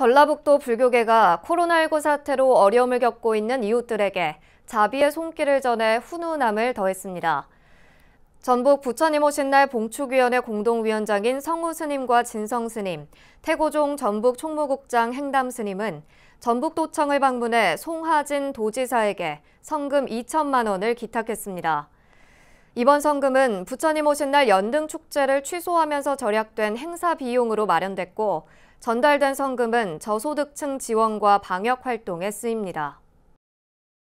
전라북도 불교계가 코로나19 사태로 어려움을 겪고 있는 이웃들에게 자비의 손길을 전해 훈훈함을 더했습니다. 전북 부처님 오신 날 봉축위원회 공동위원장인 성우 스님과 진성 스님, 태고종 전북 총무국장 행담 스님은 전북도청을 방문해 송하진 도지사에게 성금 2천만 원을 기탁했습니다. 이번 성금은 부처님 오신 날 연등 축제를 취소하면서 절약된 행사 비용으로 마련됐고 전달된 성금은 저소득층 지원과 방역 활동에 쓰입니다.